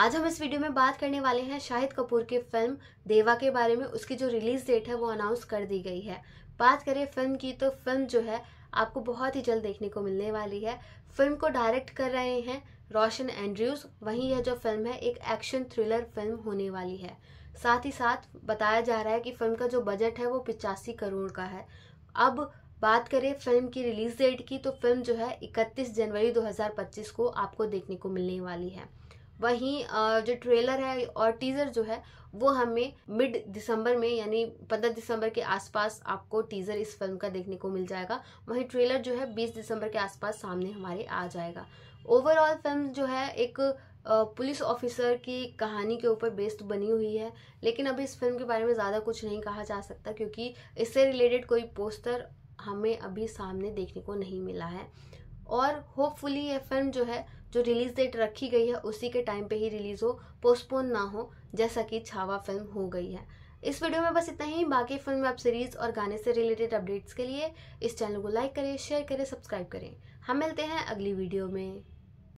आज हम इस वीडियो में बात करने वाले हैं शाहिद कपूर की फिल्म देवा के बारे में उसकी जो रिलीज डेट है वो अनाउंस कर दी गई है बात करें फिल्म की तो फिल्म जो है आपको बहुत ही जल्द देखने को मिलने वाली है फिल्म को डायरेक्ट कर रहे हैं रोशन एंड्रयूज वहीं यह जो फिल्म है एक एक्शन थ्रिलर फिल्म होने वाली है साथ ही साथ बताया जा रहा है कि फिल्म का जो बजट है वो पिचासी करोड़ का है अब बात करें फिल्म की रिलीज डेट की तो फिल्म जो है 31 जनवरी 2025 को आपको देखने को मिलने वाली है वहीं जो ट्रेलर है और टीज़र जो है वो हमें मिड दिसंबर में यानी पंद्रह दिसंबर के आसपास आपको टीज़र इस फिल्म का देखने को मिल जाएगा वहीं ट्रेलर जो है बीस दिसंबर के आसपास सामने हमारे आ जाएगा ओवरऑल फिल्म जो है एक पुलिस ऑफिसर की कहानी के ऊपर बेस्ड बनी हुई है लेकिन अभी इस फिल्म के बारे में ज़्यादा कुछ नहीं कहा जा सकता क्योंकि इससे रिलेटेड कोई पोस्टर हमें अभी सामने देखने को नहीं मिला है और होपफुली ये फिल्म जो है जो रिलीज डेट रखी गई है उसी के टाइम पे ही रिलीज हो पोस्टपोन ना हो जैसा कि छावा फिल्म हो गई है इस वीडियो में बस इतना ही बाकी फिल्म वेब सीरीज और गाने से रिलेटेड अपडेट्स के लिए इस चैनल को लाइक करें शेयर करें सब्सक्राइब करें हम मिलते हैं अगली वीडियो में